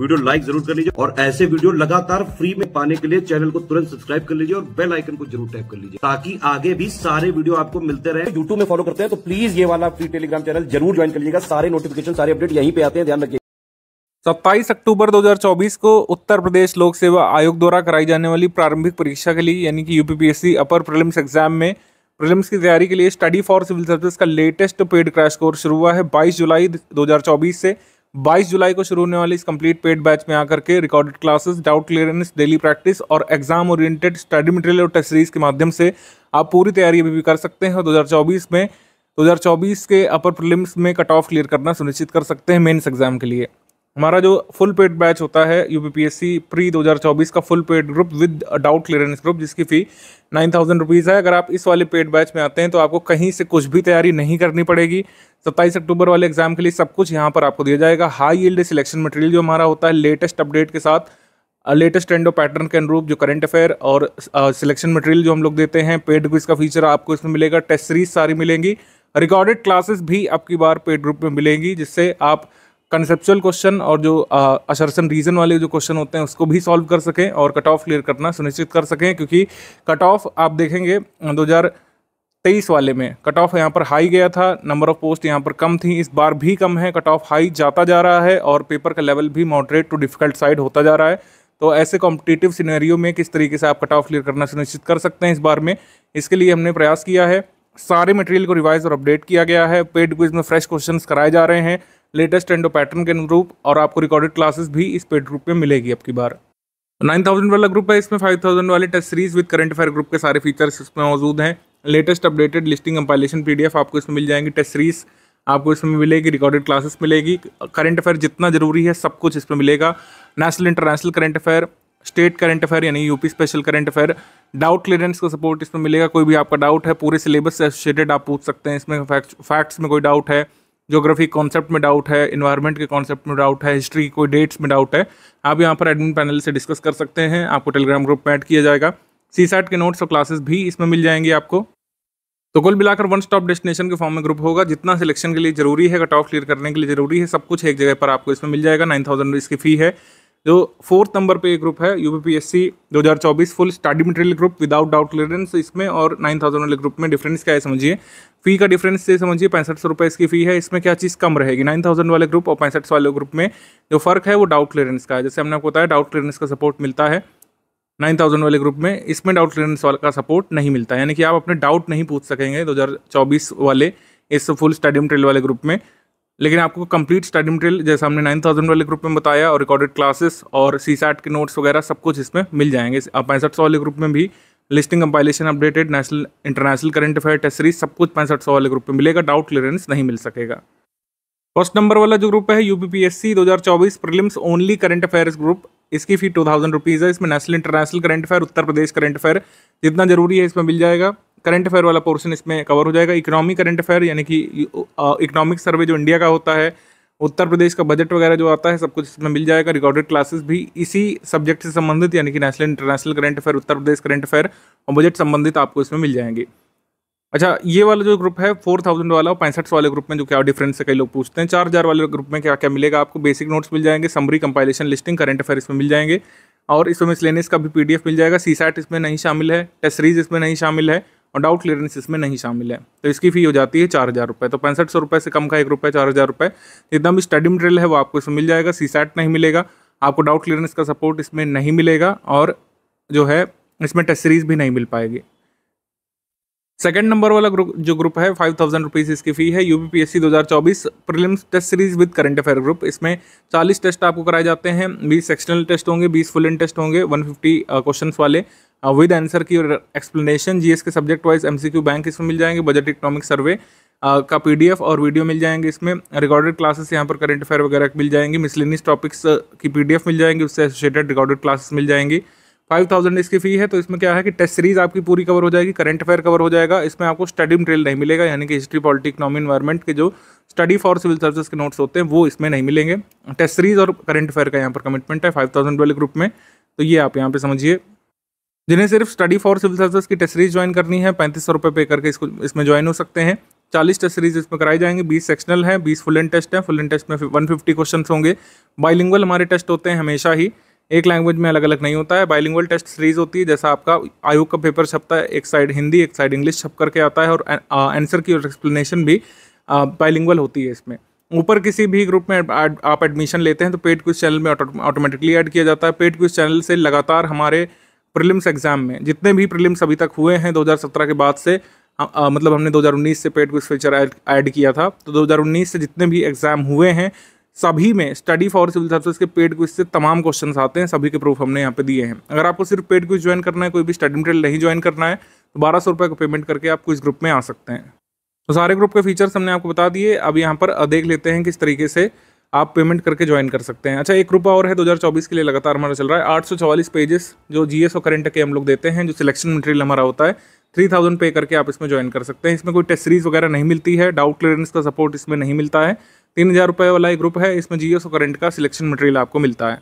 video like जरूर कर लीजिए और ऐसे वीडियो लगातार फ्री में पाने के लिए चैनल को तुरंत सब्सक्राइब कर लीजिए और बेल आइकन को जरूर टैप कर लीजिए ताकि आगे भी सारे वीडियो आपको मिलते रहे यूट्यूब में फॉलो करते हैं तो प्लीज ये वाला फ्री टेलीग्राम चैनल जरूर ज्वाइन कर लीजिएगा सारे नोटिफिकेशन सारे अपडेट यहीं पे आते हैं ध्यान रखिए सत्ताईस अक्टूबर 2024 को उत्तर प्रदेश लोक सेवा आयोग द्वारा कराई जाने वाली प्रारंभिक परीक्षा के लिए यानी कि यूपीपीएससी अपर प्रीलिम्स एग्जाम में प्रीलिम्स की तैयारी के लिए स्टडी फॉर सिविल सर्विस का लेटेस्ट पेड क्रैश कोर्स शुरू हुआ है 22 जुलाई 2024 से 22 जुलाई को शुरू होने वाली इस कंप्लीट पेड बैच में आकर के recorded classes doubt clearance daily practice और एग्जाम ओरिएंटेड स्टडी मटेरियल और टेस्ट सीरीज के माध्यम से आप पूरी तैयारी अभी भी कर सकते हैं और 2024 में 2024 के अपर प्रिलिम्स में कट ऑफ क्लियर करना सुनिश्चित कर सकते हैं मेन्स एग्जाम के लिए हमारा जो फुल पेड बैच होता है यूपीपीएससी प्री 2024 का full paid group with doubt clearance group जिसकी फ़ी नाइन थाउजेंड रुपीज़ है अगर आप इस वाले पेड बैच में आते हैं तो आपको कहीं से कुछ भी तैयारी नहीं करनी पड़ेगी सत्ताईस अक्टूबर वाले एग्जाम के लिए सब कुछ यहाँ पर आपको दिया जाएगा हाई यील्ड सिलेक्शन मटेरियल जो हमारा होता है लेटेस्ट अपडेट के साथ लेटेस्ट ट्रेंड और पैटर्न के अनुरूप जो करंट अफेयर और सिलेक्शन मटेरियल जो हम लोग देते हैं पेड ग्रुप का फीचर आपको इसमें मिलेगा टेस्ट सीरीज सारी मिलेंगी रिकॉर्डेड क्लासेस भी आपकी बार पेड ग्रुप में मिलेंगी जिससे आप कंसेप्चुअल क्वेश्चन और जो असरसन रीजन वाले जो क्वेश्चन होते हैं उसको भी सॉल्व कर सकें और कट ऑफ क्लियर करना सुनिश्चित कर सकें क्योंकि कट ऑफ आप देखेंगे दो तेईस वाले में कट ऑफ यहाँ पर हाई गया था नंबर ऑफ पोस्ट यहाँ पर कम थी इस बार भी कम है कट ऑफ हाई जाता जा रहा है और पेपर का लेवल भी मॉडरेट टू डिफिकल्ट साइड होता जा रहा है तो ऐसे कॉम्पिटिटिव सिनेरियो में किस तरीके से आप कट ऑफ क्लियर करना सुनिश्चित कर सकते हैं इस बार में इसके लिए हमने प्रयास किया है सारे मटेरियल को रिवाइज और अपडेट किया गया है पेड क्विज में फ्रेश क्वेश्चंस कराए जा रहे हैं लेटेस्ट एंडो पैटर्न के अनुरूप और आपको रिकॉर्डेड क्लासेस भी इस पेड ग्रुप में मिलेगी आपकी बार बार 9000 वाला ग्रुप है इसमें 5000 वाले test series with current affair group के सारे फीचर्स इसमें मौजूद हैं latest updated listing compilation PDF आपको इसमें मिल जाएंगी टेस्ट सीरीज आपको इसमें मिलेगी रिकॉर्डेड क्लासेस मिलेगी करंट अफेयर जितना ज़रूरी है सब कुछ इसमें मिलेगा national international current affair state current affair यानी UP special current affair doubt clearance का सपोर्ट इसमें मिलेगा कोई भी आपका डाउट है पूरे सिलेबस से एसोसिएटेड आप पूछ सकते हैं इसमें फैक्ट्स में कोई डाउट है ज्योग्राफी कॉन्सेप्ट में डाउट है इन्वायरमेंट के कॉन्सेप्ट में डाउट है हिस्ट्री कोई डेट्स में डाउट है आप यहाँ पर एडमिन पैनल से डिस्कस कर सकते हैं आपको टेलीग्राम ग्रुप में किया जाएगा सी के नोट्स और क्लासेस भी इसमें मिल जाएंगे आपको तो कुल मिलाकर वन स्टॉप डेस्टिनेशन के फॉर्म में ग्रुप होगा जितना सिलेक्शन के लिए जरूरी है कट ऑफ क्लियर करने के लिए जरूरी है सब कुछ एक जगह पर आपको इसमें मिल जाएगा नाइन थाउजेंड इसकी फ़ी है जो फोर्थ नंबर पे एक ग्रुप है UPPSC 2024 full study material group without doubt clearance इसमें और नाइन थाउजेंड वाले ग्रुप में डिफरेंस क्या है समझिए फी का डिफरेंस ये समझिए पैंसठ सौ रुपये इसकी फ़ी है इसमें क्या चीज़ कम रहेगी नाइन थाउजेंड वाले ग्रुप और पैंसठ वाले ग्रुप में जो फ़र्क है वो डाउट क्लियरेंस का है जैसे हमने आपको बताया डाउट क्लियरेंस का सपोर्ट मिलता है नाइन थाउजेंड वाले ग्रुप में इसमें डाउट क्लियरेंस वाले का सपोर्ट नहीं मिलता यानी कि आप अपने डाउट नहीं पूछ सकेंगे दो वाले इस फुल स्टडी मटेरियल वाले ग्रुप में लेकिन आपको कंप्लीट स्टडी मटेरियल जैसा हमने नाइन थाउजेंड वाले ग्रुप में बताया और रिकॉर्डेड क्लासेस और सी सैट के नोट्स वगैरह सब कुछ इसमें मिल जाएंगे पैंसठ सौ वाले ग्रुप में भी listing compilation updated national international current affair test series सब कुछ पैंसठ सौ वाले ग्रुप में मिलेगा डाउट क्लियरेंस नहीं मिल सकेगा फर्स्ट नंबर वाला जो ग्रुप है U P P S C दो हज़ार चौबीस ओनली करंट अफेयर्स ग्रुप इसकी फी टू थाउजेंड रुपीज़ है इसमें national international current affair Uttar Pradesh current affair जितना जरूरी है इसमें मिल जाएगा करंट अफेयर वाला पोर्शन इसमें कवर हो जाएगा इकोनॉमी करंट अफेयर यानी कि इकोनॉमिक सर्वे जो इंडिया का होता है उत्तर प्रदेश का बजट वगैरह जो आता है सब कुछ इसमें मिल जाएगा रिकॉर्डेड क्लासेस भी इसी सब्जेक्ट से संबंधित यानी कि national international current affair Uttar Pradesh current affair और बजट संबंधित आपको इसमें मिल जाएंगे अच्छा ये वाला जो ग्रुप है फोर थाउजेंड वाला और पैंसठ वाले ग्रुप में जो क्या डिफरेंस है कई लोग पूछते हैं चार हज़ार वाले ग्रुप में क्या क्या मिलेगा आपको बेसिक नोट्स मिल जाएंगे summary compilation listing current affair इसमें मिल जाएंगे और इसमें मिसलेनियस का भी पीडीएफ मिल जाएगा सी सैट इसमें नहीं शामिल है टेसरीज इसमें नहीं शामिल है और डाउट क्लियरेंस इसमें नहीं शामिल है तो इसकी फ़ी हो जाती है चार हज़ार रुपये तो पैंसठ सौ रुपये से कम का एक रुपये चार हज़ार रुपये जितना भी स्टडी मटेरियल है वो आपको इसमें मिल जाएगा सी सैट नहीं मिलेगा आपको डाउट क्लियरेंस का सपोर्ट इसमें नहीं मिलेगा और जो है इसमें टेस्ट सीरीज़ भी नहीं मिल पाएगी सेकेंड नंबर वाला ग्रुप जो ग्रुप है फाइव थाउजेंड रुपीज़ इसकी फ़ी है यू पी दो हज़ार चौबीस prelims test series with current affair group इसमें चालीस टेस्ट आपको कराए जाते हैं बीस एक्सटर्नल टेस्ट होंगे बीस फुल इन टेस्ट होंगे वन फिफ्टी क्वेश्चन वाले विद uh, आंसर की और एक्सप्लेनेशन जीएस के सब्जेक्ट वाइज एमसीक्यू बैंक इसमें मिल जाएंगे बजट इकोनॉमिक सर्वे का पीडीएफ और वीडियो मिल जाएंगे इसमें रिकॉर्डेड क्लासेस यहाँ पर करंट अफेयर वगैरह मिल जाएंगी मिसलिनियस टॉपिक्स की पीडीएफ मिल जाएंगी उससे एसोसिएटेड रिकॉर्डेड क्लासेस मिल जाएंगी फाइव थाउजेंड इसकी फ़ी है तो इसमें क्या है कि टेस्ट सीरीज आपकी पूरी कवर हो जाएगी करंट अफेयर कवर हो जाएगा इसमें आपको स्टडी मटेरियल नहीं मिलेगा यानी कि हिस्ट्री पॉलिटी इकनॉमी इन्वायरमेंट के जो स्टडी फॉर सिविल सर्विस के नोट्स होते हैं वो इसमें नहीं मिलेंगे टेस्ट सीरीज और करंट अफेयर का यहाँ पर कमिटमेंट है फाइव थाउजेंड वाले ग्रुप में तो ये आप यहाँ पर समझिए जिन्हें सिर्फ स्टडी फॉर सिविल सर्विस की टेस्ट सीरीज ज्वाइन करनी है पैंतीस सौ रुपये पे करके इसको इसमें ज्वाइन हो सकते हैं चालीस टेस्ट सीरीज इसमें कराई जाएंगे बीस सेक्शनल हैं बीस फुल एंड टेस्ट हैं फुल एंड टेस्ट में वन फिफ्टी क्वेश्चन होंगे बाइलिंगल हमारे टेस्ट होते हैं हमेशा ही एक लैंग्वेज में अलग अलग नहीं होता है बाइलिंगल टेस्ट सीरीज होती है जैसा आपका आयोग का पेपर छपता है एक साइड हिंदी एक साइड इंग्लिश छप करके आता है और आंसर की और एक्सप्लेनेशन भी बाइलिंगल होती है इसमें ऊपर किसी भी ग्रुप में आप एडमिशन लेते हैं तो पेड क्विज चैनल में ऑटोमेटिकली ऐड किया जाता है पेड क्विज चैनल से लगातार हमारे प्रिलिम्स एग्ज़ाम में जितने भी प्रिलिम्स अभी तक हुए हैं 2017 के बाद से आ, आ, मतलब हमने 2019 से पेड क्विज फीचर ऐड किया था तो 2019 से जितने भी एग्ज़ाम हुए हैं सभी में स्टडी फॉर सिविल सर्विस के पेड क्विज से तमाम क्वेश्चन आते हैं सभी के प्रूफ हमने यहाँ पे दिए हैं अगर आपको सिर्फ पेड क्विज ज्वाइन करना है कोई भी स्टडी मटेरियल नहीं ज्वाइन करना है तो बारह सौ रुपये का पेमेंट करके आप क्विज ग्रुप में आ सकते हैं तो सारे ग्रुप के फीचर्स हमने आपको बता दिए अब यहाँ पर देख लेते हैं किस तरीके से आप पेमेंट करके ज्वाइन कर सकते हैं अच्छा एक रुपया और है 2024 के लिए लगातार हमारा चल रहा है 844 पेजेस जो जीएस और करंट के हम लोग देते हैं जो सिलेक्शन मटेरियल हमारा होता है 3000 पे करके आप इसमें ज्वाइन कर सकते हैं इसमें कोई टेस्ट सीरीज वगैरह नहीं मिलती है डाउट क्लियरेंस का सपोर्ट इसमें नहीं मिलता है तीन हज़ार रुपये वाला एक ग्रुप है इसमें जी और करंट का सिलेक्शन मटेरियल आपको मिलता है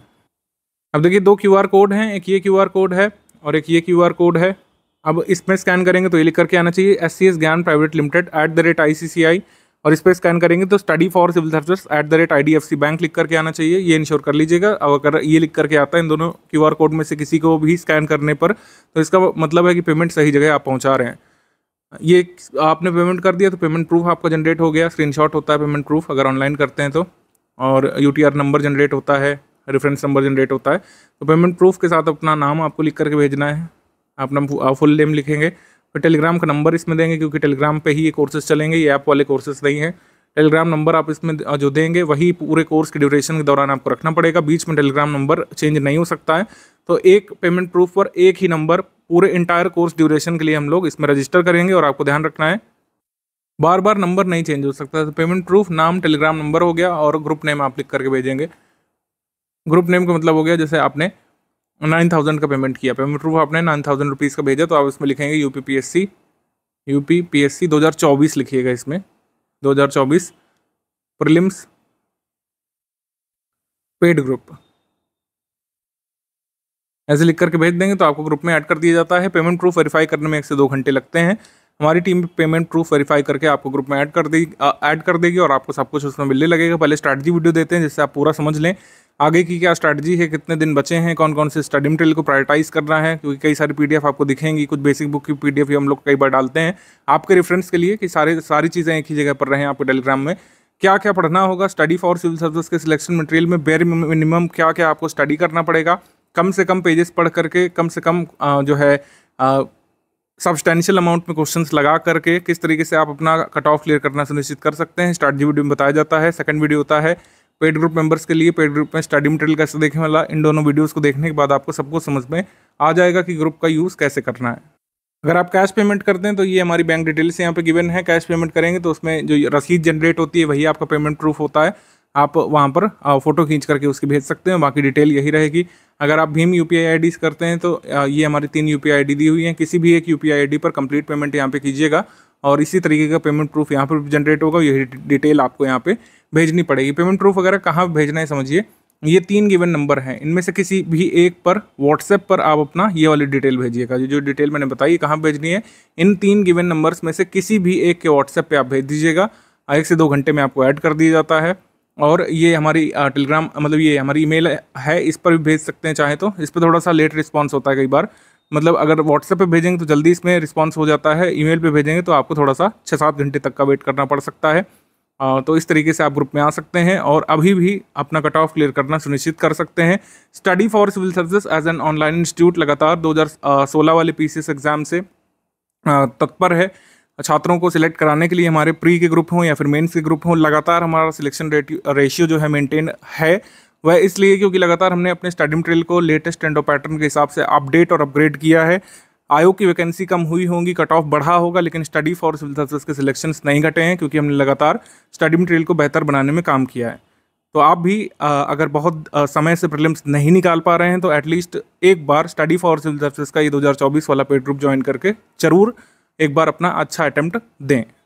अब देखिए दो क्यू कोड हैं एक ये क्यू कोड है और एक ये क्यू कोड है अब इसमें स्कैन करेंगे तो ये लिख करके आना चाहिए S C S Gyan private limited at the rate I C C I और इस पर स्कैन करेंगे तो study for civil service at the rate I D F C bank लिख करके आना चाहिए ये इंश्योर कर लीजिएगा और अगर ये लिख करके आता है इन दोनों क्यू आर कोड में से किसी को भी स्कैन करने पर तो इसका मतलब है कि पेमेंट सही जगह आप पहुँचा रहे हैं ये आपने पेमेंट कर दिया तो पेमेंट प्रूफ आपका जनरेट हो गया स्क्रीनशॉट होता है पेमेंट प्रूफ अगर ऑनलाइन करते हैं तो और यू नंबर जनरेट होता है रेफरेंस नंबर जनरेट होता है तो पेमेंट प्रूफ के साथ अपना नाम आपको लिख करके भेजना है अपना नाम फुल नेम लिखेंगे फिर टेलीग्राम का नंबर इसमें देंगे क्योंकि टेलीग्राम पे ही ये कोर्सेज चलेंगे ये ऐप वाले कोर्सेज नहीं हैं टेलीग्राम नंबर आप इसमें जो देंगे वही पूरे कोर्स के ड्यूरेशन के दौरान आपको रखना पड़ेगा बीच में टेलीग्राम नंबर चेंज नहीं हो सकता है तो एक पेमेंट प्रूफ पर एक ही नंबर पूरे इंटायर कोर्स ड्यूरेशन के लिए हम लोग इसमें रजिस्टर करेंगे और आपको ध्यान रखना है बार बार नंबर नहीं चेंज हो सकता तो पेमेंट प्रूफ नाम टेलीग्राम नंबर हो गया और ग्रुप नेम आप लिख करके भेजेंगे ग्रुप नेम का मतलब हो गया जैसे आपने नाइन थाउजेंड का पेमेंट किया पेमेंट प्रूफ आपने नाइन थाउजेंड रुपीज़ का भेजा तो आप इसमें लिखेंगे U P P S C U P P S C दो हज़ार चौबीस लिखिएगा इसमें दो हज़ार चौबीस प्रिलिम्स पेड ग्रुप ऐसे लिख करके भेज देंगे तो आपको ग्रुप में ऐड कर दिया जाता है पेमेंट प्रूफ वेरीफाई करने में एक से दो घंटे लगते हैं हमारी टीम पेमेंट प्रूफ वेरीफाई करके आपको ग्रुप में ऐड कर देगी ऐड कर देगी और आपको सब कुछ उसमें मिलने लगेगा पहले स्ट्रैटी वीडियो देते हैं जिससे आप पूरा समझ लें आगे की क्या स्ट्रैटेजी है कितने दिन बचे हैं कौन कौन से स्टडी मटेरियल को प्रायोरिटाइज करना है क्योंकि कई सारी पीडीएफ आपको दिखेंगी कुछ बेसिक बुक की पीडीएफ हम लोग कई बार डालते हैं आपके रेफरेंस के लिए कि सारे सारी चीज़ें एक ही जगह पर रहें आपके टेलीग्राम में क्या क्या पढ़ना होगा स्टडी फॉर सिविल सर्विस के सिलेक्शन मटेरियल में बेर मिनिमम क्या क्या आपको स्टडी करना पड़ेगा कम से कम पेजेस पढ़ करके कम से कम जो है सब्सटैशियल अमाउंट में क्वेश्चंस लगा करके किस तरीके से आप अपना कट ऑफ क्लियर करना सुनिश्चित कर सकते हैं स्टार्ट जी वीडियो में बताया जाता है सेकंड वीडियो होता है पेड ग्रुप मेंबर्स के लिए पेड ग्रुप में स्टडी मटेरियल कैसे देखने वाला इन दोनों वीडियोज़ को देखने के बाद आपको सबको समझ में आ जाएगा कि ग्रुप का यूज़ कैसे करना है अगर आप कैश पेमेंट करते हैं तो ये हमारी बैंक डिटेल्स यहाँ पे गिवन है कैश पेमेंट करेंगे तो उसमें जो रसीद जनरेट होती है वही आपका पेमेंट प्रूफ होता है आप वहाँ पर फ़ोटो खींच करके उसकी भेज सकते हैं बाकी डिटेल यही रहेगी अगर आप भीम यू पी करते हैं तो ये हमारी तीन यू पी दी हुई हैं किसी भी एक यू पी पर कंप्लीट पेमेंट यहाँ पे कीजिएगा और इसी तरीके का पेमेंट प्रूफ यहाँ पर जनरेट होगा यही डिटेल आपको यहाँ पे भेजनी पड़ेगी पेमेंट प्रूफ वगैरह कहाँ भेजना है समझिए ये तीन गिवन नंबर हैं इनमें से किसी भी एक पर व्हाट्सएप पर आप अपना ये वाली डिटेल भेजिएगा जो डिटेल मैंने बताई कहाँ भेजनी है इन तीन गिवन नंबर्स में से किसी भी एक के व्हाट्सएप पे आप भेज दीजिएगा एक से दो घंटे में आपको ऐड कर दिया जाता है और ये हमारी टेलीग्राम मतलब ये हमारी ईमेल है इस पर भी भेज सकते हैं चाहे तो इस पर थोड़ा सा लेट रिस्पॉन्स होता है कई बार मतलब अगर व्हाट्सएप पर भेजेंगे तो जल्दी इसमें रिस्पॉन्स हो जाता है ई पर भेजेंगे तो आपको थोड़ा सा छः सात घंटे तक का वेट करना पड़ सकता है तो इस तरीके से आप ग्रुप में आ सकते हैं और अभी भी अपना कट ऑफ क्लियर करना सुनिश्चित कर सकते हैं study for civil service as an online institute लगातार 2016 वाले पीसीएस एग्ज़ाम से तत्पर है छात्रों को सिलेक्ट कराने के लिए हमारे प्री के ग्रुप हों या फिर मेंस के ग्रुप हों लगातार हमारा सिलेक्शन रेशियो जो है मेनटेन है वह इसलिए क्योंकि लगातार हमने अपने स्टडी मटेरियल को लेटेस्ट एंडो पैटर्न के हिसाब से अपडेट और अपग्रेड किया है आयोग की वैकेंसी कम हुई होंगी कट ऑफ बढ़ा होगा लेकिन स्टडी फॉर सिविल सर्विस के सिलेक्शन नहीं घटे हैं क्योंकि हमने लगातार स्टडी मटेरियल को बेहतर बनाने में काम किया है तो आप भी अगर बहुत समय से प्रॉब्लम्स नहीं निकाल पा रहे हैं तो एटलीस्ट एक बार स्टडी फॉर सिविल सर्विस का ये 2024 वाला पेड ग्रुप ज्वाइन करके जरूर एक बार अपना अच्छा अटैम्प्ट दें